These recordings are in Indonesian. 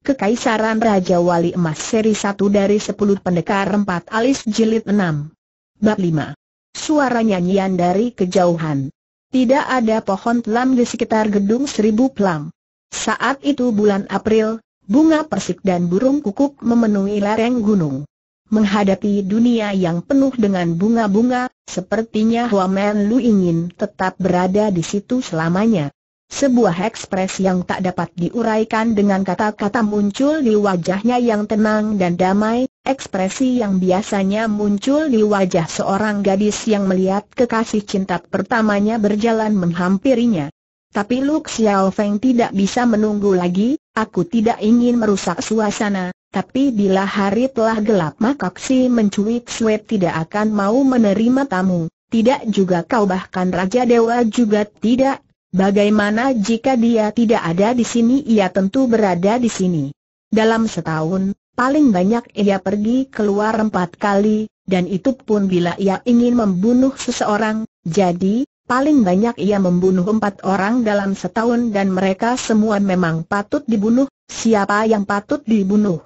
Kekaisaran Raja Wali Emas seri 1 dari 10 pendekar 4 alis jilid 6. Bab 5. Suara nyanyian dari kejauhan. Tidak ada pohon pelam di sekitar gedung seribu pelam. Saat itu bulan April, bunga persik dan burung kukuk memenuhi lereng gunung. Menghadapi dunia yang penuh dengan bunga-bunga, sepertinya Huamen Lu ingin tetap berada di situ selamanya. Sebuah ekspres yang tak dapat diuraikan dengan kata-kata muncul di wajahnya yang tenang dan damai, ekspresi yang biasanya muncul di wajah seorang gadis yang melihat kekasih cinta pertamanya berjalan menghampirinya. Tapi Lu Xiao Feng tidak bisa menunggu lagi, aku tidak ingin merusak suasana, tapi bila hari telah gelap maka si mencuit Sue tidak akan mau menerima tamu, tidak juga kau bahkan Raja Dewa juga tidak Bagaimana jika dia tidak ada di sini ia tentu berada di sini. Dalam setahun, paling banyak ia pergi keluar empat kali, dan itu pun bila ia ingin membunuh seseorang, jadi, paling banyak ia membunuh empat orang dalam setahun dan mereka semua memang patut dibunuh, siapa yang patut dibunuh?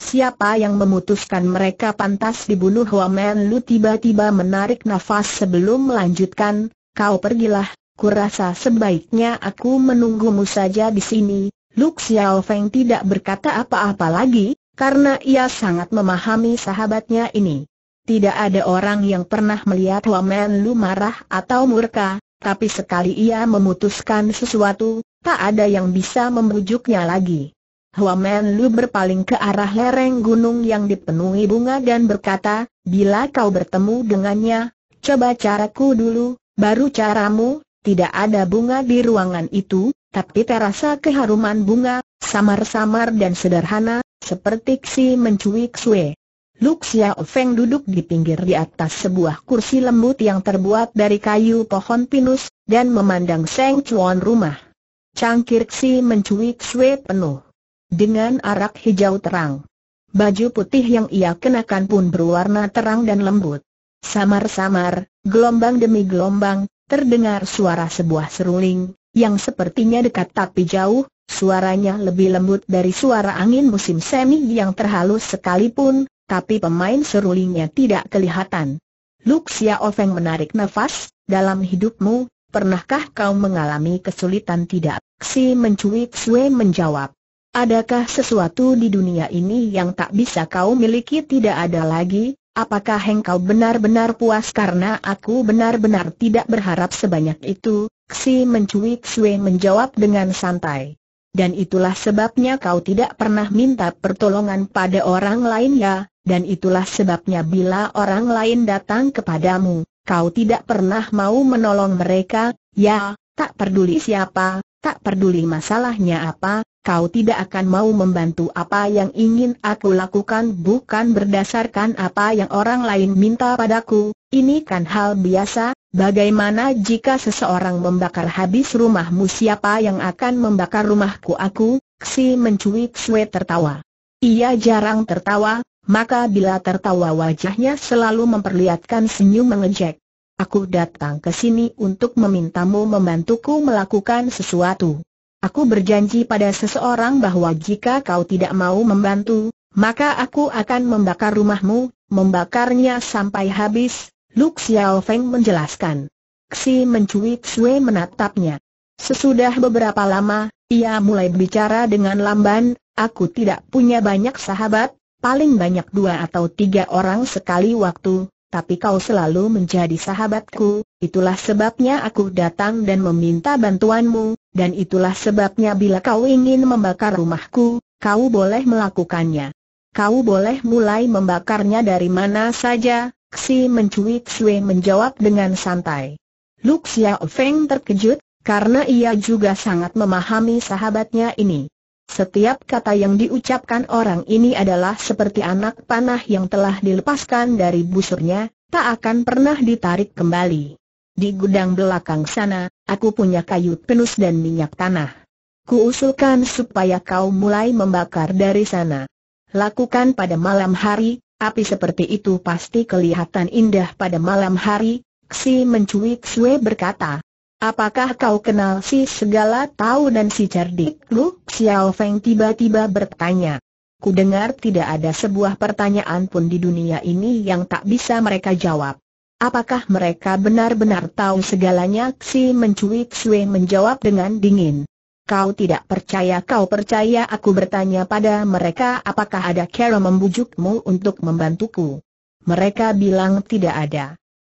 Siapa yang memutuskan mereka pantas dibunuh Wamen Lu tiba-tiba menarik nafas sebelum melanjutkan, kau pergilah, kurasa sebaiknya aku menunggumu saja di sini. Luk Xiao Feng tidak berkata apa-apa lagi, karena ia sangat memahami sahabatnya ini. Tidak ada orang yang pernah melihat Huamen Lu marah atau murka, tapi sekali ia memutuskan sesuatu, tak ada yang bisa membujuknya lagi. Huamen Lu berpaling ke arah lereng gunung yang dipenuhi bunga dan berkata, bila kau bertemu dengannya, coba caraku dulu, baru caramu, tidak ada bunga di ruangan itu, tapi terasa keharuman bunga, samar-samar dan sederhana, seperti si mencuik sue. Luk Xiao Feng duduk di pinggir di atas sebuah kursi lembut yang terbuat dari kayu pohon pinus, dan memandang Seng Chuan rumah. Cangkir si mencuik sue penuh. Dengan arak hijau terang. Baju putih yang ia kenakan pun berwarna terang dan lembut. Samar-samar, gelombang demi gelombang, terdengar suara sebuah seruling, yang sepertinya dekat tapi jauh, suaranya lebih lembut dari suara angin musim semi yang terhalus sekalipun, tapi pemain serulingnya tidak kelihatan. Luxia Ofeng menarik nafas, dalam hidupmu, pernahkah kau mengalami kesulitan tidak? Si mencuit Sue menjawab. Adakah sesuatu di dunia ini yang tak bisa kau miliki tidak ada lagi, apakah engkau benar-benar puas karena aku benar-benar tidak berharap sebanyak itu? Xi Mencuit Sue menjawab dengan santai. Dan itulah sebabnya kau tidak pernah minta pertolongan pada orang lain ya, dan itulah sebabnya bila orang lain datang kepadamu, kau tidak pernah mau menolong mereka, ya, tak peduli siapa, tak peduli masalahnya apa, kau tidak akan mau membantu apa yang ingin aku lakukan bukan berdasarkan apa yang orang lain minta padaku, ini kan hal biasa, bagaimana jika seseorang membakar habis rumahmu siapa yang akan membakar rumahku aku, Xi mencuit Sue tertawa. Ia jarang tertawa, maka bila tertawa wajahnya selalu memperlihatkan senyum mengejek. Aku datang ke sini untuk memintamu membantuku melakukan sesuatu. Aku berjanji pada seseorang bahwa jika kau tidak mau membantu, maka aku akan membakar rumahmu, membakarnya sampai habis, Luk Xiao Feng menjelaskan. Xi mencuit Sue menatapnya. Sesudah beberapa lama, ia mulai bicara dengan lamban, aku tidak punya banyak sahabat, paling banyak dua atau tiga orang sekali waktu, tapi kau selalu menjadi sahabatku, itulah sebabnya aku datang dan meminta bantuanmu, dan itulah sebabnya bila kau ingin membakar rumahku, kau boleh melakukannya. Kau boleh mulai membakarnya dari mana saja, Xi Mencuit Sui menjawab dengan santai. Lu Xiao Feng terkejut, karena ia juga sangat memahami sahabatnya ini. Setiap kata yang diucapkan orang ini adalah seperti anak panah yang telah dilepaskan dari busurnya, tak akan pernah ditarik kembali. Di gudang belakang sana, aku punya kayu penus dan minyak tanah. Kuusulkan supaya kau mulai membakar dari sana. Lakukan pada malam hari, api seperti itu pasti kelihatan indah pada malam hari, Xi mencuit Sue berkata. Apakah kau kenal si segala tahu dan si cerdik lu? Xiao Feng tiba-tiba bertanya. Ku dengar tidak ada sebuah pertanyaan pun di dunia ini yang tak bisa mereka jawab. Apakah mereka benar-benar tahu segalanya? Si mencuri Xue menjawab dengan dingin. Kau tidak percaya kau percaya aku bertanya pada mereka apakah ada cara membujukmu untuk membantuku. Mereka bilang tidak ada.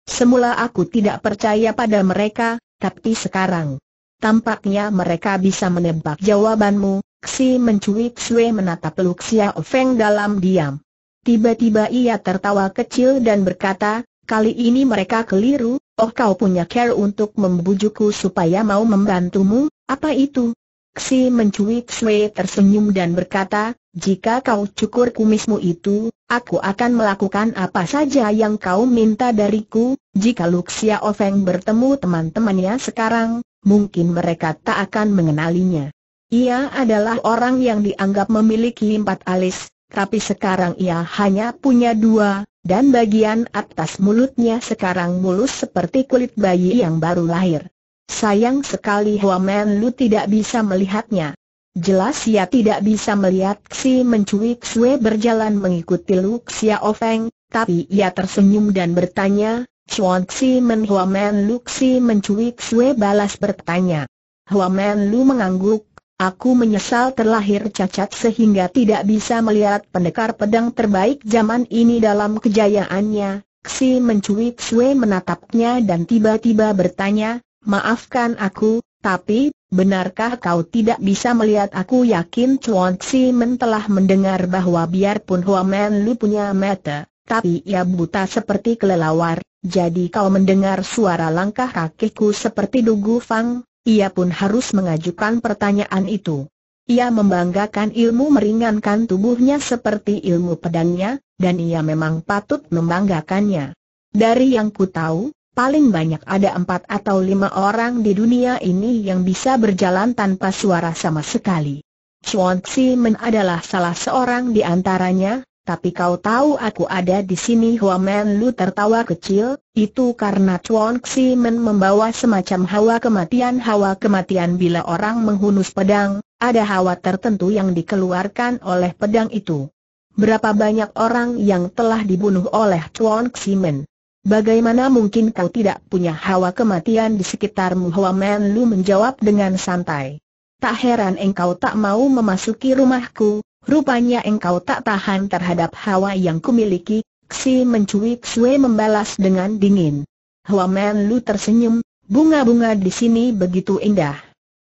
Semula aku tidak percaya pada mereka, tapi sekarang. Tampaknya mereka bisa menebak jawabanmu, Xi mencuri Xue menatap Luxia Feng dalam diam. Tiba-tiba ia tertawa kecil dan berkata, Kali ini mereka keliru, oh kau punya care untuk membujukku supaya mau membantumu, apa itu? Xi mencuit Sui tersenyum dan berkata, jika kau cukur kumismu itu, aku akan melakukan apa saja yang kau minta dariku, jika Luxia Ofeng bertemu teman-temannya sekarang, mungkin mereka tak akan mengenalinya. Ia adalah orang yang dianggap memiliki empat alis, tapi sekarang ia hanya punya dua, dan bagian atas mulutnya sekarang mulus seperti kulit bayi yang baru lahir. Sayang sekali Men Lu tidak bisa melihatnya. Jelas ia tidak bisa melihat Xi mencuik xue berjalan mengikuti Lu Xiaofeng, Ofeng, tapi ia tersenyum dan bertanya, Chuan Xi men Men Lu Xi mencuik Sue balas bertanya. Men Lu mengangguk, Aku menyesal terlahir cacat sehingga tidak bisa melihat pendekar pedang terbaik zaman ini dalam kejayaannya. Xi mencuit Sue menatapnya dan tiba-tiba bertanya, maafkan aku, tapi, benarkah kau tidak bisa melihat aku yakin Chuan Xi Men telah mendengar bahwa biarpun Men Lu punya mata, tapi ia buta seperti kelelawar, jadi kau mendengar suara langkah kakiku seperti dugu Fang, ia pun harus mengajukan pertanyaan itu. Ia membanggakan ilmu meringankan tubuhnya seperti ilmu pedangnya, dan ia memang patut membanggakannya. Dari yang ku tahu, paling banyak ada empat atau lima orang di dunia ini yang bisa berjalan tanpa suara sama sekali. Chuan Ximen adalah salah seorang di antaranya, tapi kau tahu aku ada di sini Hua Men Lu tertawa kecil, itu karena Chuan Xi Men membawa semacam hawa kematian Hawa kematian bila orang menghunus pedang, ada hawa tertentu yang dikeluarkan oleh pedang itu Berapa banyak orang yang telah dibunuh oleh Chuan Xi Men Bagaimana mungkin kau tidak punya hawa kematian di sekitarmu Hua Men Lu menjawab dengan santai Tak heran engkau tak mau memasuki rumahku, Rupanya engkau tak tahan terhadap hawa yang kumiliki, Xi mencuit Xue membalas dengan dingin. Hua Men Lu tersenyum, bunga-bunga di sini begitu indah.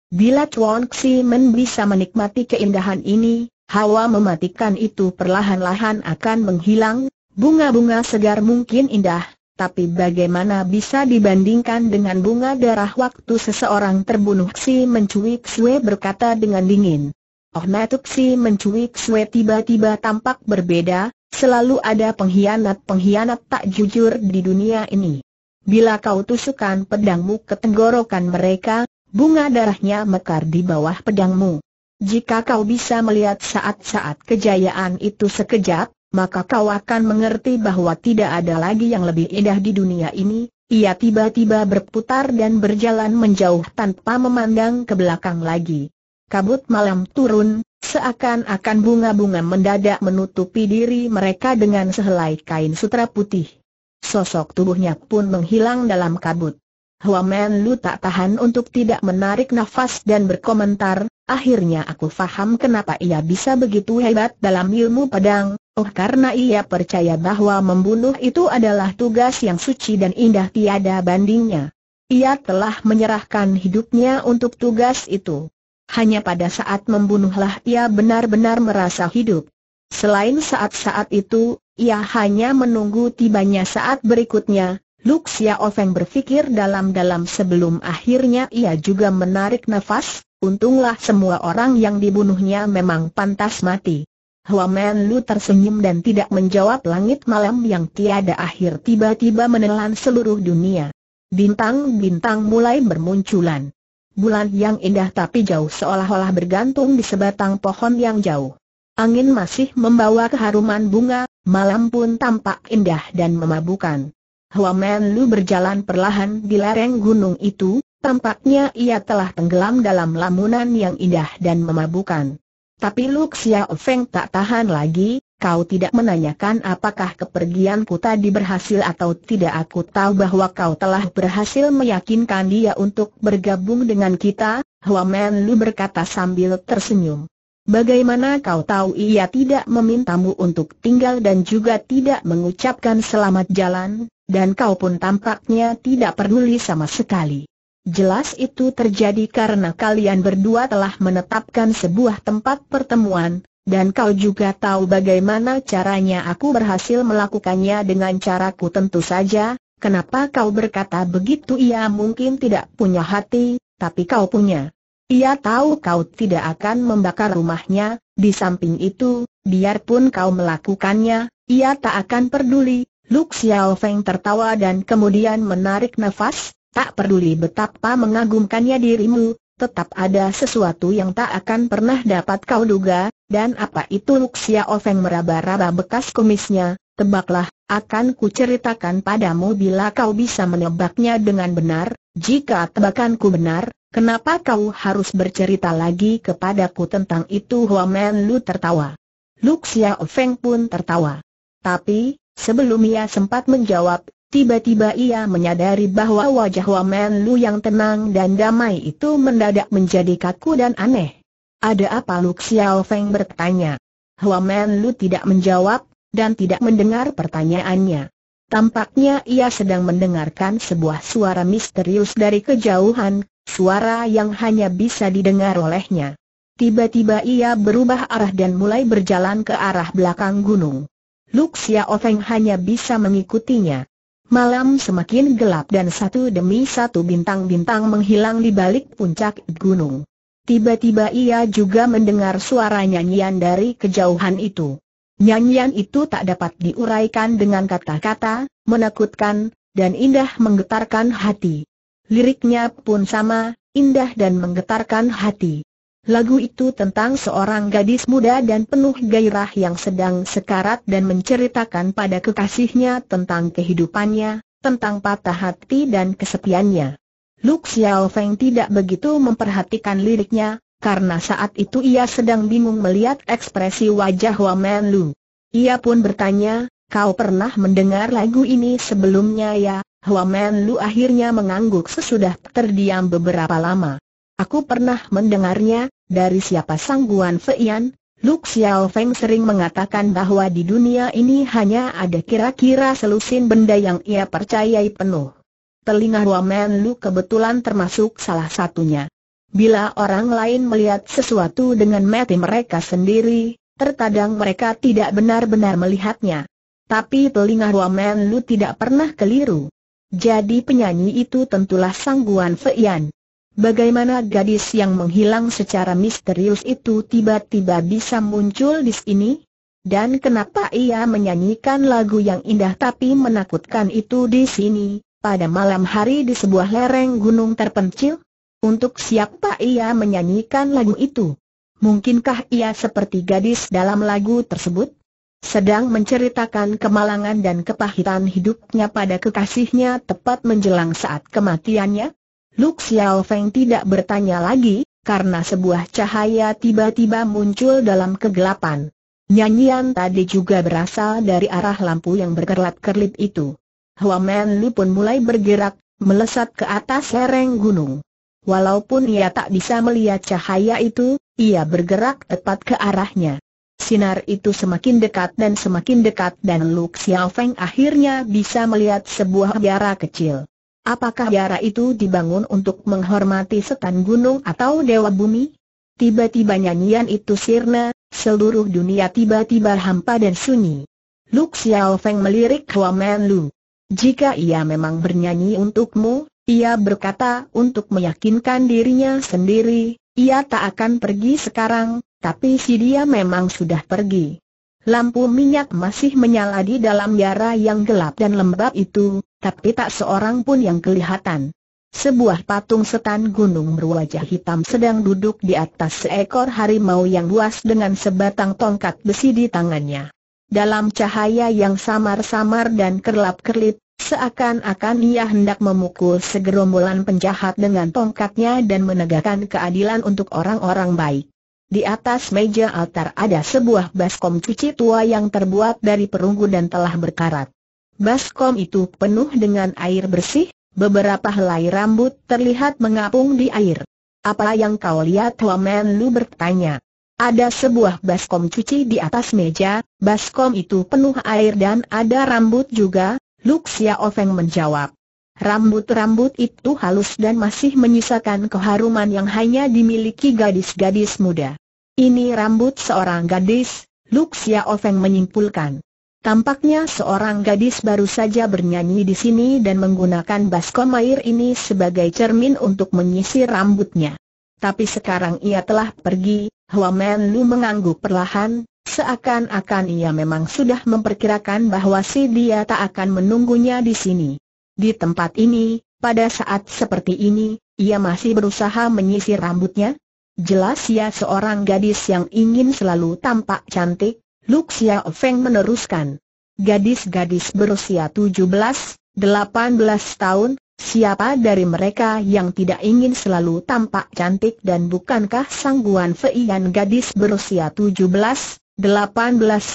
Bila Chuan Xi Men bisa menikmati keindahan ini, hawa mematikan itu perlahan-lahan akan menghilang, bunga-bunga segar mungkin indah, tapi bagaimana bisa dibandingkan dengan bunga darah waktu seseorang terbunuh Si mencuit Xue berkata dengan dingin. Ormatupsi mencuit Sue tiba-tiba tampak berbeda, selalu ada pengkhianat-pengkhianat tak jujur di dunia ini. Bila kau tusukan pedangmu ke tenggorokan mereka, bunga darahnya mekar di bawah pedangmu. Jika kau bisa melihat saat-saat kejayaan itu sekejap, maka kau akan mengerti bahwa tidak ada lagi yang lebih indah di dunia ini. Ia tiba-tiba berputar dan berjalan menjauh tanpa memandang ke belakang lagi kabut malam turun, seakan-akan bunga-bunga mendadak menutupi diri mereka dengan sehelai kain sutra putih. Sosok tubuhnya pun menghilang dalam kabut. Huamen Lu tak tahan untuk tidak menarik nafas dan berkomentar, akhirnya aku faham kenapa ia bisa begitu hebat dalam ilmu pedang, oh karena ia percaya bahwa membunuh itu adalah tugas yang suci dan indah tiada bandingnya. Ia telah menyerahkan hidupnya untuk tugas itu. Hanya pada saat membunuhlah ia benar-benar merasa hidup. Selain saat-saat itu, ia hanya menunggu tibanya saat berikutnya, Luxia Ofeng berpikir dalam-dalam sebelum akhirnya ia juga menarik nafas, untunglah semua orang yang dibunuhnya memang pantas mati. Huamen Lu tersenyum dan tidak menjawab langit malam yang tiada akhir tiba-tiba menelan seluruh dunia. Bintang-bintang mulai bermunculan bulan yang indah tapi jauh seolah-olah bergantung di sebatang pohon yang jauh. Angin masih membawa keharuman bunga, malam pun tampak indah dan memabukan. Huamen Lu berjalan perlahan di lereng gunung itu, tampaknya ia telah tenggelam dalam lamunan yang indah dan memabukan. Tapi Lu Xiao Feng tak tahan lagi, kau tidak menanyakan apakah kepergianku tadi berhasil atau tidak aku tahu bahwa kau telah berhasil meyakinkan dia untuk bergabung dengan kita, Hua Men Lu berkata sambil tersenyum. Bagaimana kau tahu ia tidak memintamu untuk tinggal dan juga tidak mengucapkan selamat jalan, dan kau pun tampaknya tidak peduli sama sekali. Jelas itu terjadi karena kalian berdua telah menetapkan sebuah tempat pertemuan, dan kau juga tahu bagaimana caranya aku berhasil melakukannya dengan caraku tentu saja, kenapa kau berkata begitu ia mungkin tidak punya hati, tapi kau punya. Ia tahu kau tidak akan membakar rumahnya, di samping itu, biarpun kau melakukannya, ia tak akan peduli. Luk Xiao Feng tertawa dan kemudian menarik nafas, tak peduli betapa mengagumkannya dirimu, tetap ada sesuatu yang tak akan pernah dapat kau duga, dan apa itu Luxia Ofeng meraba-raba bekas kumisnya, tebaklah, akan kuceritakan padamu bila kau bisa menebaknya dengan benar, jika tebakanku benar, kenapa kau harus bercerita lagi kepadaku tentang itu Hua Men Lu tertawa. Luxia Ofeng pun tertawa. Tapi, sebelum ia sempat menjawab, tiba-tiba ia menyadari bahwa wajah Men Lu yang tenang dan damai itu mendadak menjadi kaku dan aneh. Ada apa Luk Xiao Feng bertanya. Hua Men Lu tidak menjawab, dan tidak mendengar pertanyaannya. Tampaknya ia sedang mendengarkan sebuah suara misterius dari kejauhan, suara yang hanya bisa didengar olehnya. Tiba-tiba ia berubah arah dan mulai berjalan ke arah belakang gunung. Luk Xiao Feng hanya bisa mengikutinya. Malam semakin gelap dan satu demi satu bintang-bintang menghilang di balik puncak gunung. Tiba-tiba ia juga mendengar suara nyanyian dari kejauhan itu. Nyanyian itu tak dapat diuraikan dengan kata-kata, menakutkan, dan indah menggetarkan hati. Liriknya pun sama, indah dan menggetarkan hati. Lagu itu tentang seorang gadis muda dan penuh gairah yang sedang sekarat dan menceritakan pada kekasihnya tentang kehidupannya, tentang patah hati dan kesepiannya. Lu Xiao Feng tidak begitu memperhatikan liriknya, karena saat itu ia sedang bingung melihat ekspresi wajah Waman Lu. Ia pun bertanya, kau pernah mendengar lagu ini sebelumnya ya? Huamen Lu akhirnya mengangguk sesudah terdiam beberapa lama. Aku pernah mendengarnya, dari siapa sangguan Feian, Lu Xiao Feng sering mengatakan bahwa di dunia ini hanya ada kira-kira selusin benda yang ia percayai penuh telinga Wamen Lu kebetulan termasuk salah satunya. Bila orang lain melihat sesuatu dengan mata mereka sendiri, terkadang mereka tidak benar-benar melihatnya. Tapi telinga Wamen Lu tidak pernah keliru. Jadi penyanyi itu tentulah sangguan Feian. Bagaimana gadis yang menghilang secara misterius itu tiba-tiba bisa muncul di sini? Dan kenapa ia menyanyikan lagu yang indah tapi menakutkan itu di sini? pada malam hari di sebuah lereng gunung terpencil? Untuk siapa ia menyanyikan lagu itu? Mungkinkah ia seperti gadis dalam lagu tersebut? Sedang menceritakan kemalangan dan kepahitan hidupnya pada kekasihnya tepat menjelang saat kematiannya? Lu Xiao Feng tidak bertanya lagi, karena sebuah cahaya tiba-tiba muncul dalam kegelapan. Nyanyian tadi juga berasal dari arah lampu yang berkerlap kerlip itu. Huamen Li pun mulai bergerak, melesat ke atas lereng gunung. Walaupun ia tak bisa melihat cahaya itu, ia bergerak tepat ke arahnya. Sinar itu semakin dekat dan semakin dekat dan Lu Xiao Feng akhirnya bisa melihat sebuah biara kecil. Apakah biara itu dibangun untuk menghormati setan gunung atau dewa bumi? Tiba-tiba nyanyian itu sirna, seluruh dunia tiba-tiba hampa dan sunyi. Lu Xiao Feng melirik Hua Man Lu. Jika ia memang bernyanyi untukmu, ia berkata untuk meyakinkan dirinya sendiri, ia tak akan pergi sekarang, tapi si dia memang sudah pergi. Lampu minyak masih menyala di dalam yara yang gelap dan lembab itu, tapi tak seorang pun yang kelihatan. Sebuah patung setan gunung berwajah hitam sedang duduk di atas seekor harimau yang luas dengan sebatang tongkat besi di tangannya. Dalam cahaya yang samar-samar dan kerlap-kerlip, seakan-akan ia hendak memukul segerombolan penjahat dengan tongkatnya dan menegakkan keadilan untuk orang-orang baik. Di atas meja altar ada sebuah baskom cuci tua yang terbuat dari perunggu dan telah berkarat. Baskom itu penuh dengan air bersih, beberapa helai rambut terlihat mengapung di air. Apa yang kau lihat Lomen Lu bertanya. Ada sebuah baskom cuci di atas meja, baskom itu penuh air dan ada rambut juga, Luxia Ofeng menjawab. Rambut-rambut itu halus dan masih menyisakan keharuman yang hanya dimiliki gadis-gadis muda. Ini rambut seorang gadis, Luxia Ofeng menyimpulkan. Tampaknya seorang gadis baru saja bernyanyi di sini dan menggunakan baskom air ini sebagai cermin untuk menyisir rambutnya. Tapi sekarang ia telah pergi, Men Lu mengangguk perlahan, seakan-akan ia memang sudah memperkirakan bahwa si dia tak akan menunggunya di sini. Di tempat ini, pada saat seperti ini, ia masih berusaha menyisir rambutnya. Jelas ia seorang gadis yang ingin selalu tampak cantik, Lu Xiao Feng meneruskan. Gadis-gadis berusia 17, 18 tahun, Siapa dari mereka yang tidak ingin selalu tampak cantik dan bukankah sangguan Feian gadis berusia 17, 18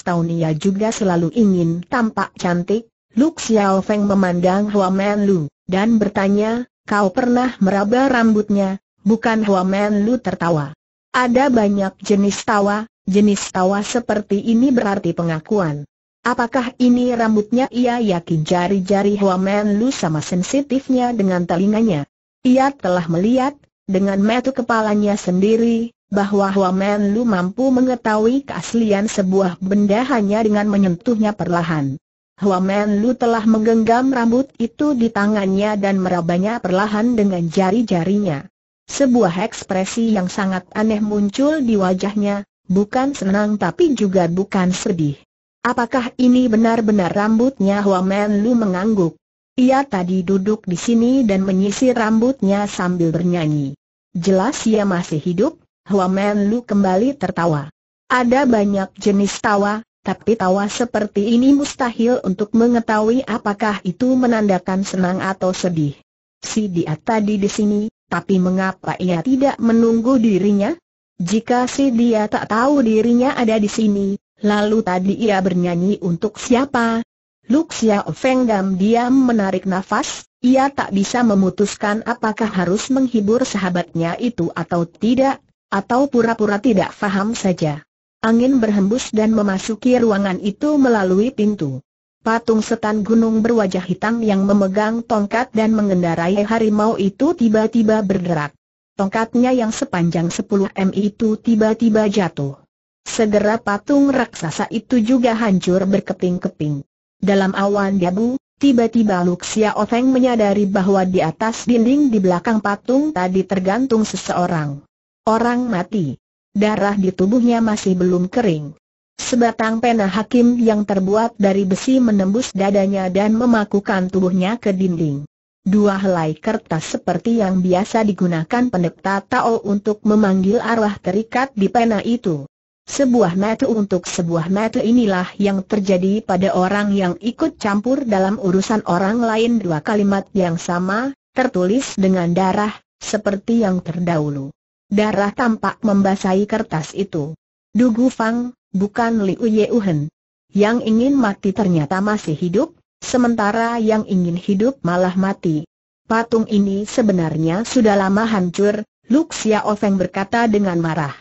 tahun ia juga selalu ingin tampak cantik? Luk Xiao Feng memandang Hua Men Lu, dan bertanya, kau pernah meraba rambutnya, bukan Hua Men Lu tertawa. Ada banyak jenis tawa, jenis tawa seperti ini berarti pengakuan. Apakah ini rambutnya ia yakin jari-jari Huamen Lu sama sensitifnya dengan telinganya? Ia telah melihat, dengan metu kepalanya sendiri, bahwa Huamen Lu mampu mengetahui keaslian sebuah benda hanya dengan menyentuhnya perlahan. Huamen Lu telah menggenggam rambut itu di tangannya dan merabanya perlahan dengan jari-jarinya. Sebuah ekspresi yang sangat aneh muncul di wajahnya, bukan senang tapi juga bukan sedih. Apakah ini benar-benar rambutnya Men Lu mengangguk? Ia tadi duduk di sini dan menyisir rambutnya sambil bernyanyi. Jelas ia masih hidup, Men Lu kembali tertawa. Ada banyak jenis tawa, tapi tawa seperti ini mustahil untuk mengetahui apakah itu menandakan senang atau sedih. Si dia tadi di sini, tapi mengapa ia tidak menunggu dirinya? Jika si dia tak tahu dirinya ada di sini, Lalu tadi ia bernyanyi untuk siapa? Luxia Xiao diam menarik nafas, ia tak bisa memutuskan apakah harus menghibur sahabatnya itu atau tidak, atau pura-pura tidak faham saja. Angin berhembus dan memasuki ruangan itu melalui pintu. Patung setan gunung berwajah hitam yang memegang tongkat dan mengendarai harimau itu tiba-tiba bergerak. Tongkatnya yang sepanjang 10 m itu tiba-tiba jatuh. Segera patung raksasa itu juga hancur berkeping-keping. Dalam awan debu, tiba-tiba Luxia Oteng menyadari bahwa di atas dinding di belakang patung tadi tergantung seseorang. Orang mati. Darah di tubuhnya masih belum kering. Sebatang pena hakim yang terbuat dari besi menembus dadanya dan memakukan tubuhnya ke dinding. Dua helai kertas seperti yang biasa digunakan pendeta Tao untuk memanggil arwah terikat di pena itu. Sebuah mata untuk sebuah mata inilah yang terjadi pada orang yang ikut campur dalam urusan orang lain dua kalimat yang sama, tertulis dengan darah, seperti yang terdahulu. Darah tampak membasahi kertas itu. Dugu Fang, bukan Liu Yeuhen. Yang ingin mati ternyata masih hidup, sementara yang ingin hidup malah mati. Patung ini sebenarnya sudah lama hancur, Luxia Ofeng berkata dengan marah.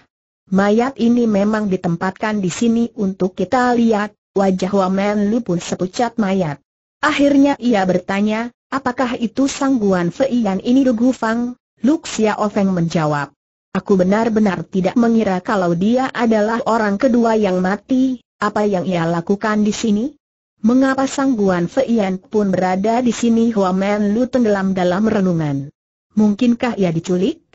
Mayat ini memang ditempatkan di sini untuk kita lihat, wajah Wamen Lu pun sepucat mayat. Akhirnya ia bertanya, apakah itu sangguan Feian ini Dugu Fang? Luxia Ofeng menjawab. Aku benar-benar tidak mengira kalau dia adalah orang kedua yang mati, apa yang ia lakukan di sini? Mengapa sangguan Feian pun berada di sini Huamen Lu tenggelam dalam renungan? Mungkinkah ia diculik?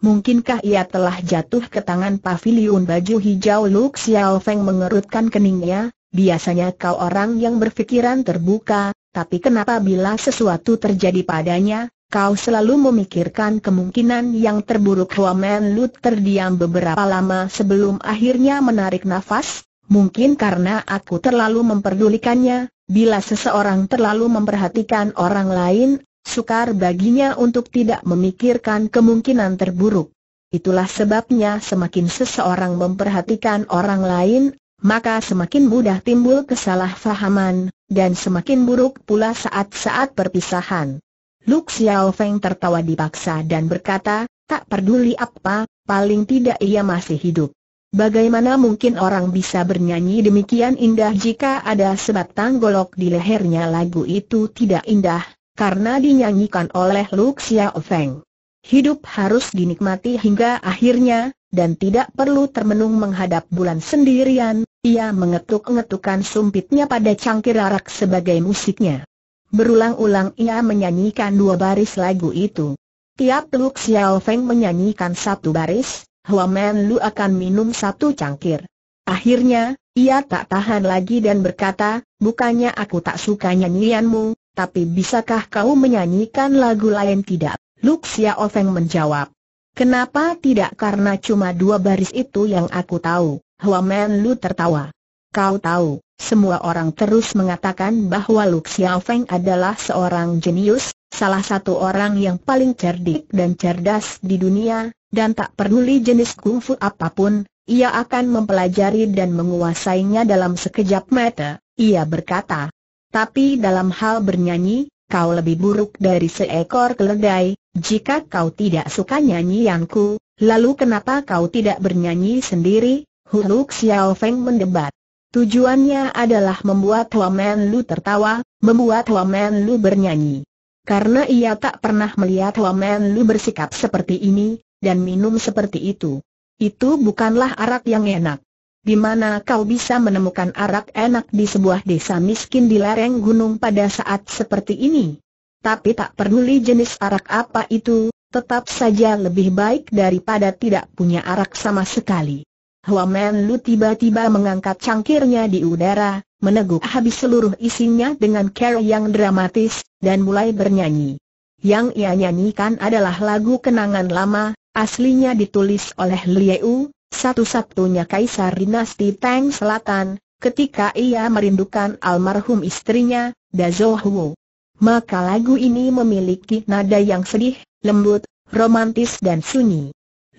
Mungkinkah ia telah jatuh ke tangan pavilion baju hijau Lu Xiao Feng mengerutkan keningnya, biasanya kau orang yang berpikiran terbuka, tapi kenapa bila sesuatu terjadi padanya, kau selalu memikirkan kemungkinan yang terburuk Men Lu terdiam beberapa lama sebelum akhirnya menarik nafas? Mungkin karena aku terlalu memperdulikannya, bila seseorang terlalu memperhatikan orang lain, Sukar baginya untuk tidak memikirkan kemungkinan terburuk. Itulah sebabnya semakin seseorang memperhatikan orang lain, maka semakin mudah timbul kesalahpahaman, dan semakin buruk pula saat-saat perpisahan. Lu Xiao Feng tertawa dipaksa dan berkata, tak peduli apa, paling tidak ia masih hidup. Bagaimana mungkin orang bisa bernyanyi demikian indah jika ada sebatang golok di lehernya lagu itu tidak indah, karena dinyanyikan oleh Lu Xiaofeng. Hidup harus dinikmati hingga akhirnya, dan tidak perlu termenung menghadap bulan sendirian, ia mengetuk ngetukkan sumpitnya pada cangkir arak sebagai musiknya. Berulang-ulang ia menyanyikan dua baris lagu itu. Tiap Lu Xiao Feng menyanyikan satu baris, Huamen Lu akan minum satu cangkir. Akhirnya, ia tak tahan lagi dan berkata, bukannya aku tak suka nyanyianmu, tapi bisakah kau menyanyikan lagu lain tidak? Luxia Ofeng menjawab. Kenapa tidak karena cuma dua baris itu yang aku tahu. Men Lu tertawa. Kau tahu, semua orang terus mengatakan bahwa Luxia Ofeng adalah seorang jenius, salah satu orang yang paling cerdik dan cerdas di dunia, dan tak peduli jenis kungfu apapun, ia akan mempelajari dan menguasainya dalam sekejap mata, ia berkata. Tapi dalam hal bernyanyi, kau lebih buruk dari seekor keledai, jika kau tidak suka nyanyianku, lalu kenapa kau tidak bernyanyi sendiri? Huluk Xiao Feng mendebat. Tujuannya adalah membuat Huamen Lu tertawa, membuat Huamen Lu bernyanyi. Karena ia tak pernah melihat Huamen Lu bersikap seperti ini, dan minum seperti itu. Itu bukanlah arak yang enak di mana kau bisa menemukan arak enak di sebuah desa miskin di lereng gunung pada saat seperti ini. Tapi tak peduli jenis arak apa itu, tetap saja lebih baik daripada tidak punya arak sama sekali. Huamen Lu tiba-tiba mengangkat cangkirnya di udara, meneguk habis seluruh isinya dengan cara yang dramatis, dan mulai bernyanyi. Yang ia nyanyikan adalah lagu kenangan lama, aslinya ditulis oleh Liu, satu-satunya kaisar dinasti Tang Selatan, ketika ia merindukan almarhum istrinya, Dazohuo. Huo. Maka lagu ini memiliki nada yang sedih, lembut, romantis dan sunyi.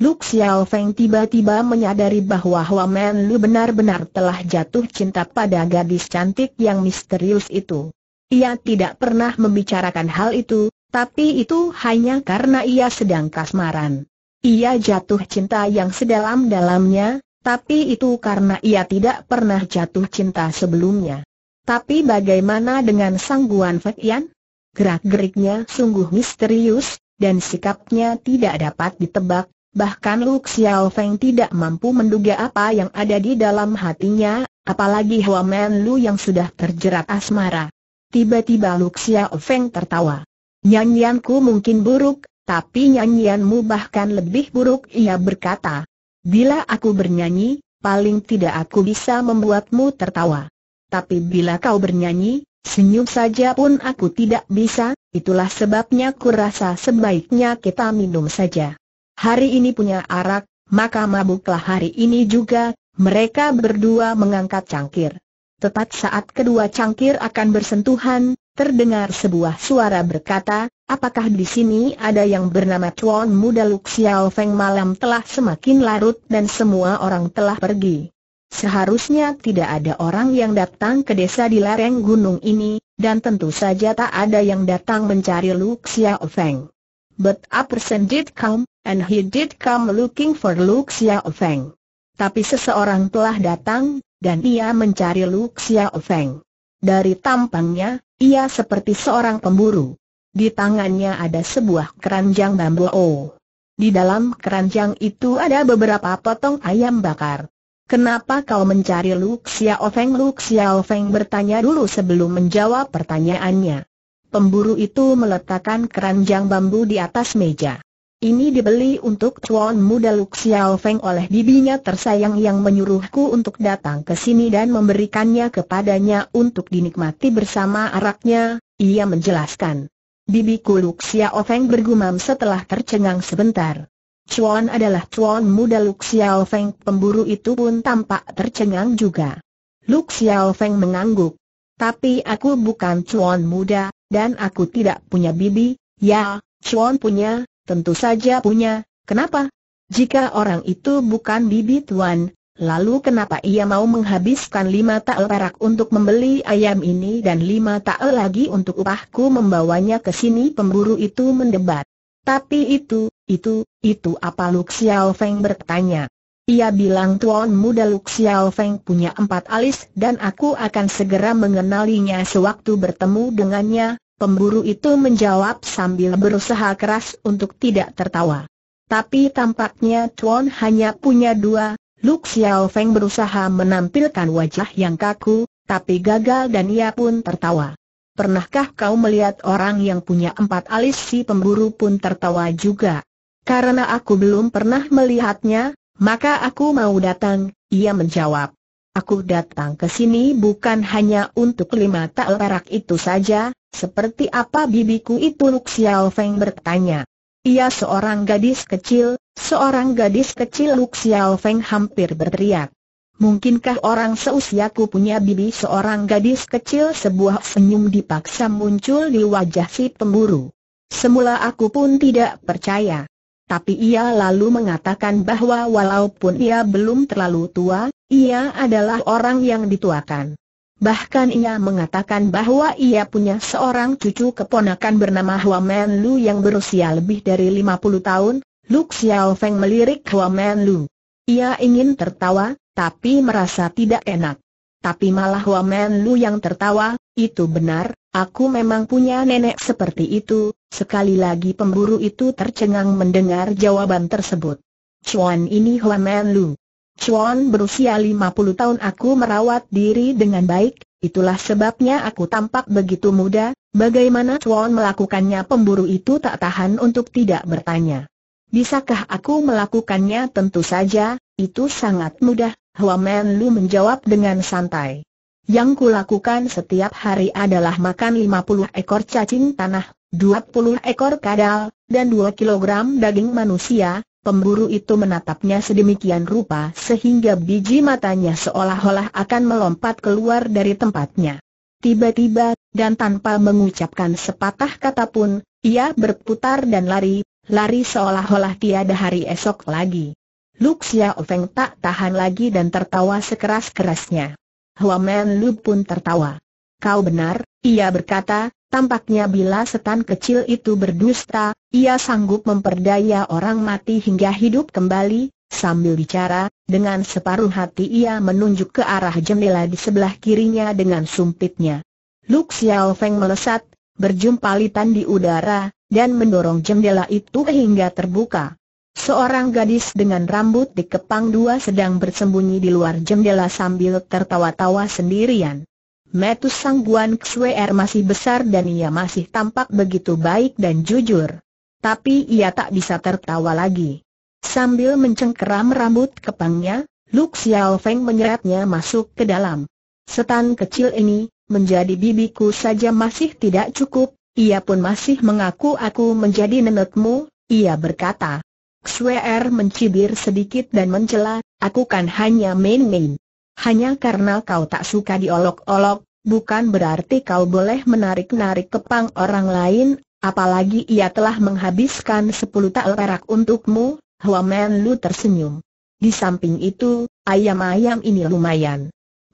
Luk Xiao Feng tiba-tiba menyadari bahwa Hua Men Lu benar-benar telah jatuh cinta pada gadis cantik yang misterius itu. Ia tidak pernah membicarakan hal itu, tapi itu hanya karena ia sedang kasmaran. Ia jatuh cinta yang sedalam-dalamnya, tapi itu karena ia tidak pernah jatuh cinta sebelumnya. Tapi bagaimana dengan Sang Guan Yan? Gerak-geriknya sungguh misterius, dan sikapnya tidak dapat ditebak, bahkan Lu Xiao Feng tidak mampu menduga apa yang ada di dalam hatinya, apalagi Hua Men Lu yang sudah terjerat asmara. Tiba-tiba Lu Xiao Feng tertawa. Nyanyianku mungkin buruk, tapi nyanyianmu bahkan lebih buruk ia berkata. Bila aku bernyanyi, paling tidak aku bisa membuatmu tertawa. Tapi bila kau bernyanyi, senyum saja pun aku tidak bisa, itulah sebabnya ku rasa sebaiknya kita minum saja. Hari ini punya arak, maka mabuklah hari ini juga, mereka berdua mengangkat cangkir. Tepat saat kedua cangkir akan bersentuhan, terdengar sebuah suara berkata, Apakah di sini ada yang bernama Chuan Muda Luk Xiao Feng malam telah semakin larut dan semua orang telah pergi? Seharusnya tidak ada orang yang datang ke desa di lereng gunung ini, dan tentu saja tak ada yang datang mencari Luk Xiao Feng. But a person did come, and he did come looking for Luk Xiao Feng. Tapi seseorang telah datang, dan ia mencari Luk Xiao Feng. Dari tampangnya, ia seperti seorang pemburu. Di tangannya ada sebuah keranjang bambu. Oh. Di dalam keranjang itu ada beberapa potong ayam bakar. Kenapa kau mencari Lu Xiao Feng? Luk Xiao Feng bertanya dulu sebelum menjawab pertanyaannya. Pemburu itu meletakkan keranjang bambu di atas meja. Ini dibeli untuk cuan muda Luk Xiao Feng oleh bibinya tersayang yang menyuruhku untuk datang ke sini dan memberikannya kepadanya untuk dinikmati bersama araknya, ia menjelaskan. Bibi Kuluk Luxia Ofeng bergumam setelah tercengang sebentar. Chuan adalah Chuan muda Luxia Ofeng pemburu itu pun tampak tercengang juga. Luxia Ofeng mengangguk. Tapi aku bukan Chuan muda, dan aku tidak punya bibi, ya, Chuan punya, tentu saja punya, kenapa? Jika orang itu bukan bibi tuan, Lalu kenapa ia mau menghabiskan lima ta'el perak untuk membeli ayam ini dan lima ta'el lagi untuk upahku membawanya ke sini pemburu itu mendebat. Tapi itu, itu, itu apa Lu Xiao Feng bertanya. Ia bilang tuan muda Lu Xiao Feng punya empat alis dan aku akan segera mengenalinya sewaktu bertemu dengannya, pemburu itu menjawab sambil berusaha keras untuk tidak tertawa. Tapi tampaknya Tuan hanya punya dua, Luk Xiao Feng berusaha menampilkan wajah yang kaku, tapi gagal dan ia pun tertawa. Pernahkah kau melihat orang yang punya empat alis si pemburu pun tertawa juga? Karena aku belum pernah melihatnya, maka aku mau datang, ia menjawab. Aku datang ke sini bukan hanya untuk lima tael perak itu saja, seperti apa bibiku itu Luk Xiao Feng bertanya. Ia seorang gadis kecil, seorang gadis kecil Lu Xiao Feng hampir berteriak. Mungkinkah orang seusiaku punya bibi seorang gadis kecil sebuah senyum dipaksa muncul di wajah si pemburu. Semula aku pun tidak percaya. Tapi ia lalu mengatakan bahwa walaupun ia belum terlalu tua, ia adalah orang yang dituakan. Bahkan ia mengatakan bahwa ia punya seorang cucu keponakan bernama Hua Men Lu yang berusia lebih dari 50 tahun, Lu Xiao Feng melirik Hua Men Lu. Ia ingin tertawa, tapi merasa tidak enak. Tapi malah Hua Men Lu yang tertawa, itu benar, aku memang punya nenek seperti itu, sekali lagi pemburu itu tercengang mendengar jawaban tersebut. Cuan ini Hua Men Lu, Chuan berusia 50 tahun aku merawat diri dengan baik, itulah sebabnya aku tampak begitu muda, bagaimana Chuan melakukannya pemburu itu tak tahan untuk tidak bertanya. Bisakah aku melakukannya tentu saja, itu sangat mudah, Men Lu menjawab dengan santai. Yang kulakukan setiap hari adalah makan 50 ekor cacing tanah, 20 ekor kadal, dan 2 kilogram daging manusia, Pemburu itu menatapnya sedemikian rupa sehingga biji matanya seolah-olah akan melompat keluar dari tempatnya. Tiba-tiba, dan tanpa mengucapkan sepatah kata pun, ia berputar dan lari, lari seolah-olah tiada hari esok lagi. Luxia Ofeng tak tahan lagi dan tertawa sekeras-kerasnya. Hua Lu pun tertawa. Kau benar, ia berkata, Tampaknya bila setan kecil itu berdusta, ia sanggup memperdaya orang mati hingga hidup kembali, sambil bicara, dengan separuh hati ia menunjuk ke arah jendela di sebelah kirinya dengan sumpitnya. Luk Xiao Feng melesat, berjumpalitan di udara, dan mendorong jendela itu hingga terbuka. Seorang gadis dengan rambut dikepang dua sedang bersembunyi di luar jendela sambil tertawa-tawa sendirian. Metus Sangguan Xuer er masih besar dan ia masih tampak begitu baik dan jujur. Tapi ia tak bisa tertawa lagi. Sambil mencengkeram rambut kepangnya, Luk Xiao Feng menyeretnya masuk ke dalam. Setan kecil ini, menjadi bibiku saja masih tidak cukup, ia pun masih mengaku aku menjadi nenekmu, ia berkata. Xuer er mencibir sedikit dan mencela, aku kan hanya main-main. Hanya karena kau tak suka diolok-olok, bukan berarti kau boleh menarik-narik kepang orang lain, apalagi ia telah menghabiskan sepuluh tak perak untukmu, Hua Men Lu tersenyum. Di samping itu, ayam-ayam ini lumayan.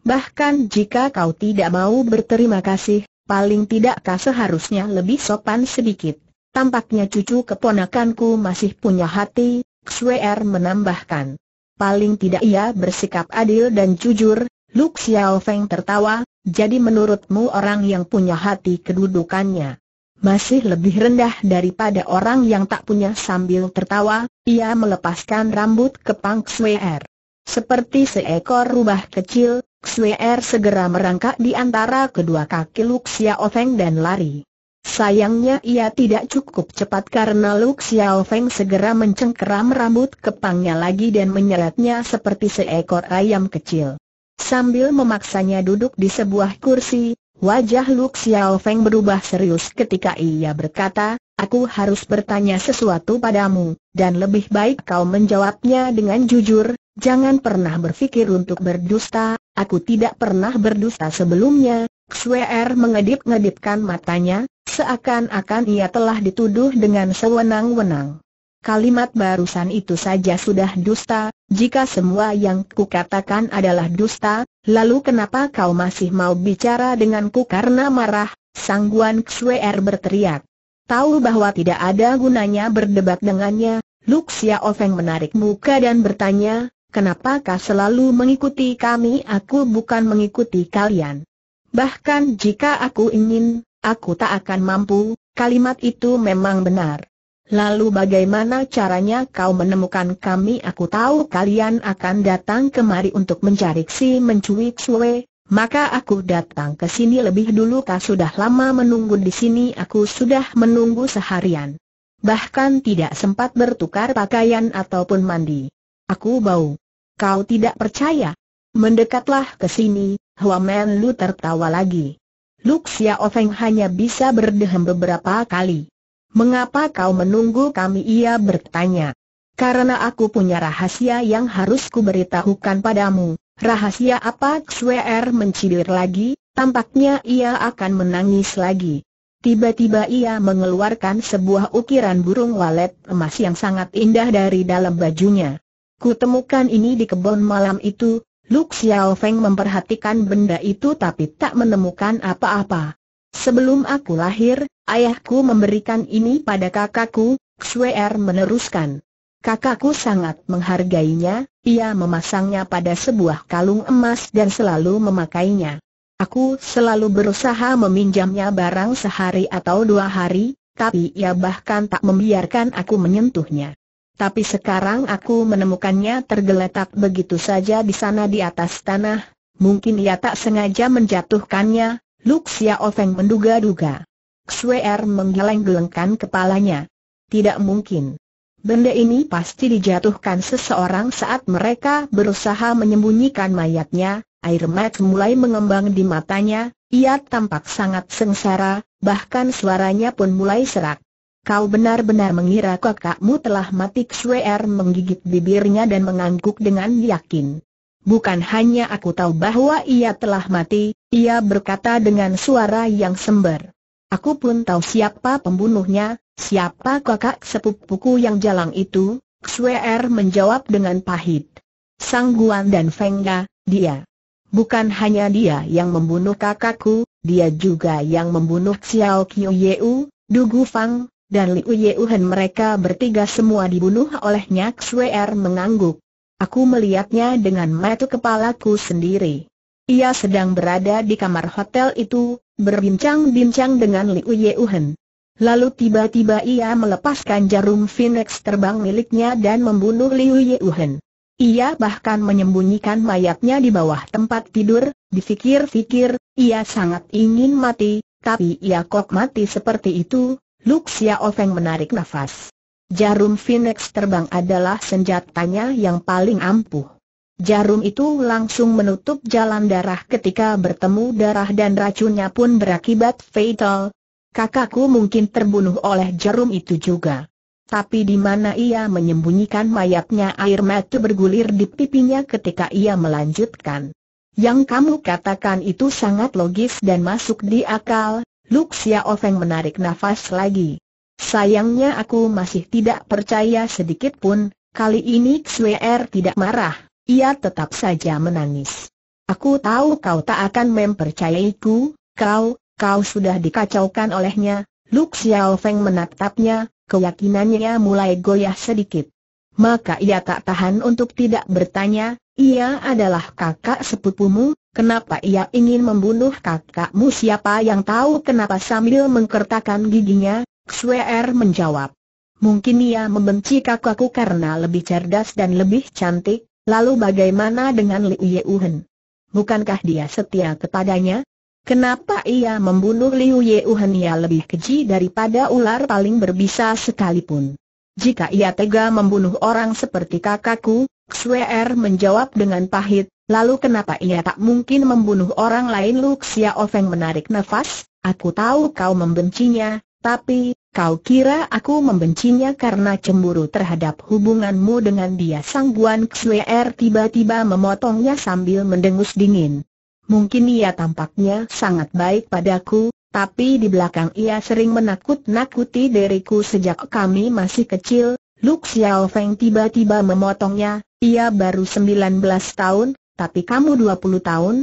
Bahkan jika kau tidak mau berterima kasih, paling tidak tidakkah seharusnya lebih sopan sedikit. Tampaknya cucu keponakanku masih punya hati, Xuer er menambahkan paling tidak ia bersikap adil dan jujur, Lu Xiao Feng tertawa, jadi menurutmu orang yang punya hati kedudukannya masih lebih rendah daripada orang yang tak punya sambil tertawa, ia melepaskan rambut ke kepang Xuer. Seperti seekor rubah kecil, Xuer segera merangkak di antara kedua kaki Lu Xiao Feng dan lari. Sayangnya ia tidak cukup cepat karena Lu Xiao Feng segera mencengkeram rambut kepangnya lagi dan menyeretnya seperti seekor ayam kecil. Sambil memaksanya duduk di sebuah kursi, wajah Lu Xiao Feng berubah serius ketika ia berkata, Aku harus bertanya sesuatu padamu, dan lebih baik kau menjawabnya dengan jujur, jangan pernah berpikir untuk berdusta, aku tidak pernah berdusta sebelumnya, Xuer er mengedip-ngedipkan matanya, Seakan-akan ia telah dituduh dengan sewenang-wenang. Kalimat barusan itu saja sudah dusta, jika semua yang kukatakan adalah dusta, lalu kenapa kau masih mau bicara denganku karena marah, Sang Guan Xuer berteriak. Tahu bahwa tidak ada gunanya berdebat dengannya, Luxia Ofeng menarik muka dan bertanya, kenapakah selalu mengikuti kami aku bukan mengikuti kalian. Bahkan jika aku ingin, Aku tak akan mampu, kalimat itu memang benar. Lalu bagaimana caranya kau menemukan kami? Aku tahu kalian akan datang kemari untuk mencari si mencuri Chue, maka aku datang ke sini lebih dulu kau sudah lama menunggu di sini aku sudah menunggu seharian. Bahkan tidak sempat bertukar pakaian ataupun mandi. Aku bau. Kau tidak percaya? Mendekatlah ke sini, Huamen Lu tertawa lagi. Luk Ofeng hanya bisa berdehem beberapa kali. Mengapa kau menunggu kami? Ia bertanya. Karena aku punya rahasia yang harus kuberitahukan padamu. Rahasia apa? Xuer mencibir lagi, tampaknya ia akan menangis lagi. Tiba-tiba ia mengeluarkan sebuah ukiran burung walet emas yang sangat indah dari dalam bajunya. Kutemukan ini di kebun malam itu, Luk Xiao Feng memperhatikan benda itu tapi tak menemukan apa-apa. Sebelum aku lahir, ayahku memberikan ini pada kakakku, Xuer meneruskan. Kakakku sangat menghargainya, ia memasangnya pada sebuah kalung emas dan selalu memakainya. Aku selalu berusaha meminjamnya barang sehari atau dua hari, tapi ia bahkan tak membiarkan aku menyentuhnya tapi sekarang aku menemukannya tergeletak begitu saja di sana di atas tanah, mungkin ia tak sengaja menjatuhkannya, Luxia Ofeng menduga-duga. Xuer er menggeleng-gelengkan kepalanya. Tidak mungkin. Benda ini pasti dijatuhkan seseorang saat mereka berusaha menyembunyikan mayatnya, air mata mulai mengembang di matanya, ia tampak sangat sengsara, bahkan suaranya pun mulai serak. Kau benar-benar mengira kakakmu telah mati Xuer er menggigit bibirnya dan mengangguk dengan yakin. Bukan hanya aku tahu bahwa ia telah mati, ia berkata dengan suara yang sember. Aku pun tahu siapa pembunuhnya, siapa kakak sepupuku yang jalang itu, Xuer er menjawab dengan pahit. Sangguan dan Fengga, dia. Bukan hanya dia yang membunuh kakakku, dia juga yang membunuh Xiao Qiu Yeu, Dugu Fang, dan Liu Yeuhen mereka bertiga semua dibunuh oleh Nyak Swer mengangguk. Aku melihatnya dengan mata kepalaku sendiri. Ia sedang berada di kamar hotel itu, berbincang-bincang dengan Liu Yeuhen. Lalu tiba-tiba ia melepaskan jarum Phoenix terbang miliknya dan membunuh Liu Yeuhen. Ia bahkan menyembunyikan mayatnya di bawah tempat tidur, difikir-fikir, ia sangat ingin mati, tapi ia kok mati seperti itu, Luk Xiao menarik nafas. Jarum Phoenix terbang adalah senjatanya yang paling ampuh. Jarum itu langsung menutup jalan darah ketika bertemu darah dan racunnya pun berakibat fatal. Kakakku mungkin terbunuh oleh jarum itu juga. Tapi di mana ia menyembunyikan mayatnya air mata bergulir di pipinya ketika ia melanjutkan. Yang kamu katakan itu sangat logis dan masuk di akal, Luk Xia Ofeng menarik nafas lagi. Sayangnya aku masih tidak percaya sedikit pun, kali ini XWR er tidak marah, ia tetap saja menangis. Aku tahu kau tak akan mempercayaiku, kau, kau sudah dikacaukan olehnya, Luk Xiao Ofeng menatapnya, keyakinannya mulai goyah sedikit. Maka ia tak tahan untuk tidak bertanya, ia adalah kakak sepupumu, Kenapa ia ingin membunuh kakakmu siapa yang tahu kenapa sambil mengkertakan giginya, Xuer er menjawab. Mungkin ia membenci kakakku karena lebih cerdas dan lebih cantik, lalu bagaimana dengan Liu Yeuhen? Bukankah dia setia kepadanya? Kenapa ia membunuh Liu Yeuhen ia lebih keji daripada ular paling berbisa sekalipun? Jika ia tega membunuh orang seperti kakakku, Xuer er menjawab dengan pahit, Lalu kenapa ia tak mungkin membunuh orang lain Lu Xia Feng menarik nafas, aku tahu kau membencinya, tapi, kau kira aku membencinya karena cemburu terhadap hubunganmu dengan dia Sang Guan Xuer tiba-tiba memotongnya sambil mendengus dingin. Mungkin ia tampaknya sangat baik padaku, tapi di belakang ia sering menakut-nakuti diriku sejak kami masih kecil, Lu Xiao Feng tiba-tiba memotongnya, ia baru 19 tahun, tapi kamu 20 tahun,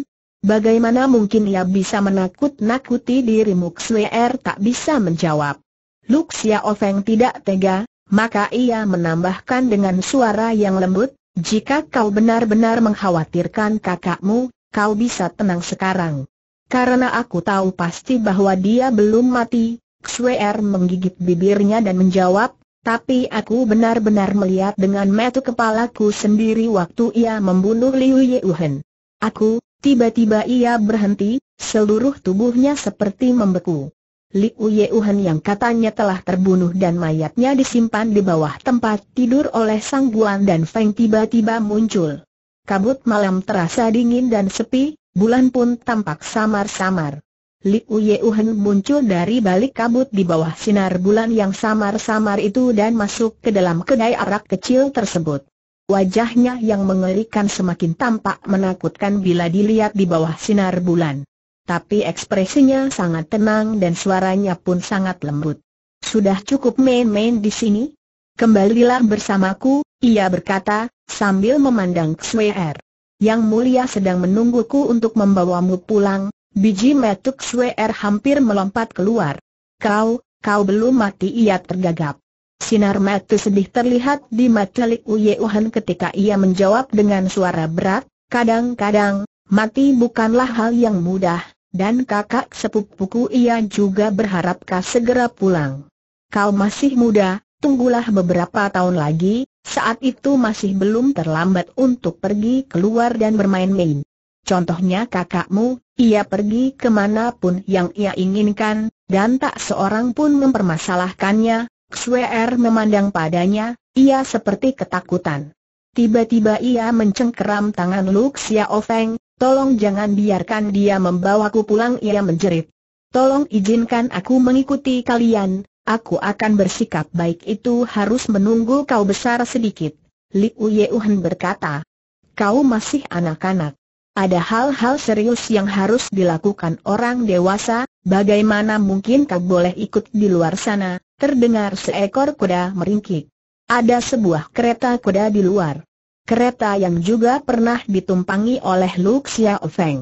bagaimana mungkin ia bisa menakut-nakuti dirimu Xuer tak bisa menjawab. Luxia Ofeng tidak tega, maka ia menambahkan dengan suara yang lembut, jika kau benar-benar mengkhawatirkan kakakmu, kau bisa tenang sekarang. Karena aku tahu pasti bahwa dia belum mati, Xuer menggigit bibirnya dan menjawab, tapi aku benar-benar melihat dengan metu kepalaku sendiri waktu ia membunuh Liu Yehuhen. Aku, tiba-tiba ia berhenti, seluruh tubuhnya seperti membeku. Liu Yehuhen yang katanya telah terbunuh dan mayatnya disimpan di bawah tempat tidur oleh Sang Guan dan Feng tiba-tiba muncul. Kabut malam terasa dingin dan sepi, bulan pun tampak samar-samar. Liu Yeuhen muncul dari balik kabut di bawah sinar bulan yang samar-samar itu dan masuk ke dalam kedai arak kecil tersebut. Wajahnya yang mengerikan semakin tampak menakutkan bila dilihat di bawah sinar bulan. Tapi ekspresinya sangat tenang dan suaranya pun sangat lembut. Sudah cukup main-main di sini? Kembalilah bersamaku, ia berkata, sambil memandang Xwer. Yang mulia sedang menungguku untuk membawamu pulang, Biji metuk Swer hampir melompat keluar. Kau, kau belum mati ia tergagap. Sinar mata sedih terlihat di mata Li Uyeuhan ketika ia menjawab dengan suara berat, kadang-kadang, mati bukanlah hal yang mudah, dan kakak sepupuku ia juga berharapkah segera pulang. Kau masih muda, tunggulah beberapa tahun lagi, saat itu masih belum terlambat untuk pergi keluar dan bermain-main. Contohnya kakakmu, ia pergi kemanapun yang ia inginkan, dan tak seorang pun mempermasalahkannya, Xuer er memandang padanya, ia seperti ketakutan. Tiba-tiba ia mencengkeram tangan Luk Xiao Feng, tolong jangan biarkan dia membawaku pulang ia menjerit. Tolong izinkan aku mengikuti kalian, aku akan bersikap baik itu harus menunggu kau besar sedikit. Li Uyeuhan berkata, kau masih anak-anak. Ada hal-hal serius yang harus dilakukan orang dewasa, bagaimana mungkin kau boleh ikut di luar sana, terdengar seekor kuda meringkik. Ada sebuah kereta kuda di luar. Kereta yang juga pernah ditumpangi oleh Luxia Xiao Feng.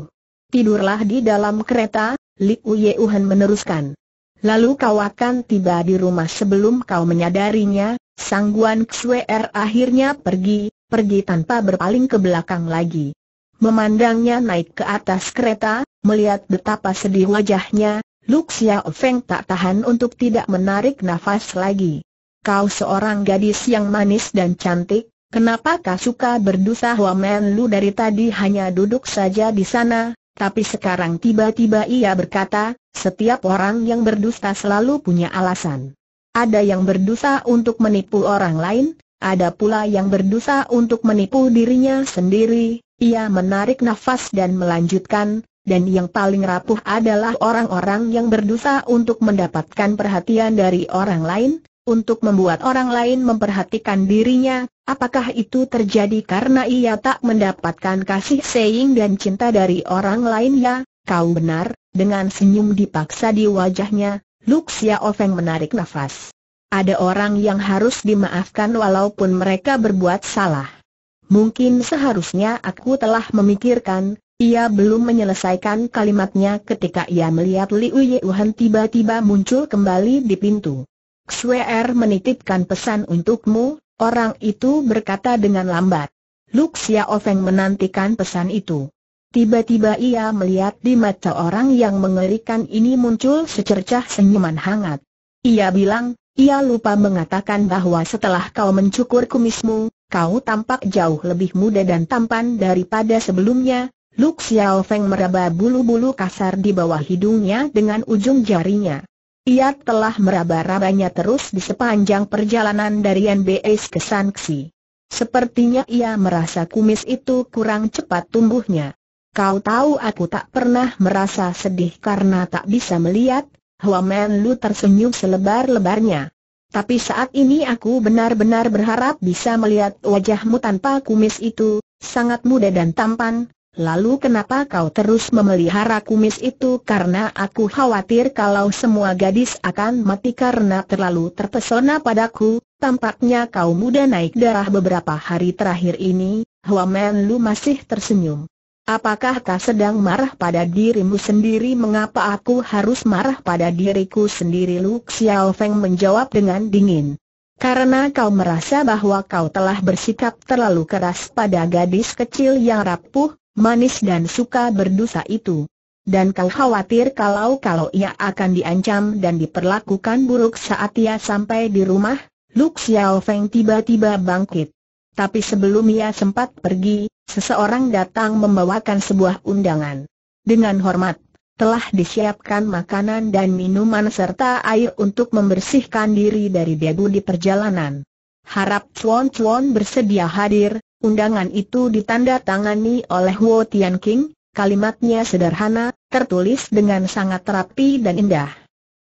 Tidurlah di dalam kereta, Li Uyeuhan meneruskan. Lalu kau akan tiba di rumah sebelum kau menyadarinya, Sangguan Xue'er Xuer akhirnya pergi, pergi tanpa berpaling ke belakang lagi. Memandangnya naik ke atas kereta, melihat betapa sedih wajahnya, Luxia Feng tak tahan untuk tidak menarik nafas lagi. Kau seorang gadis yang manis dan cantik, kenapa kau suka berdusta Huamen Lu dari tadi hanya duduk saja di sana, tapi sekarang tiba-tiba ia berkata, setiap orang yang berdusta selalu punya alasan. Ada yang berdusta untuk menipu orang lain, ada pula yang berdosa untuk menipu dirinya sendiri, ia menarik nafas dan melanjutkan, dan yang paling rapuh adalah orang-orang yang berdosa untuk mendapatkan perhatian dari orang lain, untuk membuat orang lain memperhatikan dirinya, apakah itu terjadi karena ia tak mendapatkan kasih sayang dan cinta dari orang lain ya, kau benar, dengan senyum dipaksa di wajahnya, Luxia Ofeng menarik nafas. Ada orang yang harus dimaafkan walaupun mereka berbuat salah. Mungkin seharusnya aku telah memikirkan, ia belum menyelesaikan kalimatnya ketika ia melihat Liu Yehuan tiba-tiba muncul kembali di pintu. Xuer er menitipkan pesan untukmu, orang itu berkata dengan lambat. Luxia Ofeng menantikan pesan itu. Tiba-tiba ia melihat di mata orang yang mengerikan ini muncul secercah senyuman hangat. Ia bilang, ia lupa mengatakan bahwa setelah kau mencukur kumismu, kau tampak jauh lebih muda dan tampan daripada sebelumnya, Lu Xiao Feng meraba bulu-bulu kasar di bawah hidungnya dengan ujung jarinya. Ia telah meraba-rabanya terus di sepanjang perjalanan dari NBS ke Sanxi. Sepertinya ia merasa kumis itu kurang cepat tumbuhnya. Kau tahu aku tak pernah merasa sedih karena tak bisa melihat, Hua Men Lu tersenyum selebar-lebarnya. Tapi saat ini aku benar-benar berharap bisa melihat wajahmu tanpa kumis itu, sangat muda dan tampan. Lalu kenapa kau terus memelihara kumis itu karena aku khawatir kalau semua gadis akan mati karena terlalu terpesona padaku, tampaknya kau muda naik darah beberapa hari terakhir ini, Huamen Lu masih tersenyum. Apakah kau sedang marah pada dirimu sendiri? Mengapa aku harus marah pada diriku sendiri? Lu Xiao Feng menjawab dengan dingin. Karena kau merasa bahwa kau telah bersikap terlalu keras pada gadis kecil yang rapuh, manis dan suka berdosa itu. Dan kau khawatir kalau-kalau ia akan diancam dan diperlakukan buruk saat ia sampai di rumah, Lu Xiao Feng tiba-tiba bangkit. Tapi sebelum ia sempat pergi, seseorang datang membawakan sebuah undangan. Dengan hormat, telah disiapkan makanan dan minuman serta air untuk membersihkan diri dari debu di perjalanan. Harap cuan-cuan bersedia hadir, undangan itu ditandatangani oleh Wu Tian King, kalimatnya sederhana, tertulis dengan sangat rapi dan indah.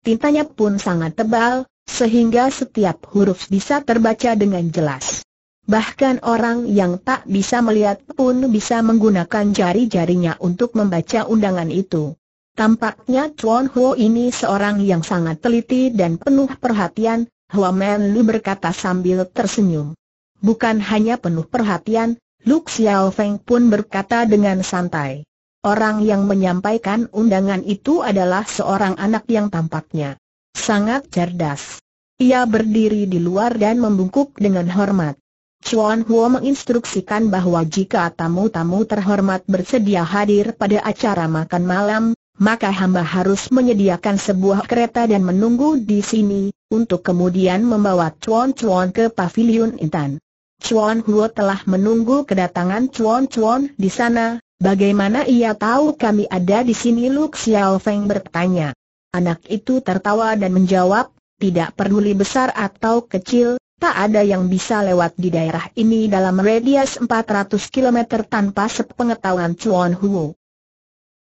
Tintanya pun sangat tebal, sehingga setiap huruf bisa terbaca dengan jelas. Bahkan orang yang tak bisa melihat pun bisa menggunakan jari-jarinya untuk membaca undangan itu. Tampaknya Chuan Huo ini seorang yang sangat teliti dan penuh perhatian, Hua Men Lu berkata sambil tersenyum. Bukan hanya penuh perhatian, Lu Xiao Feng pun berkata dengan santai. Orang yang menyampaikan undangan itu adalah seorang anak yang tampaknya sangat cerdas. Ia berdiri di luar dan membungkuk dengan hormat. Chuan Huo menginstruksikan bahwa jika tamu-tamu terhormat bersedia hadir pada acara makan malam, maka hamba harus menyediakan sebuah kereta dan menunggu di sini, untuk kemudian membawa Chuan Chuan ke pavilion Intan. Chuan Huo telah menunggu kedatangan Chuan Chuan di sana, bagaimana ia tahu kami ada di sini Lu Xiao Feng bertanya. Anak itu tertawa dan menjawab, tidak peduli besar atau kecil, Tak ada yang bisa lewat di daerah ini dalam radius 400 km tanpa sepengetahuan Chuan Huo.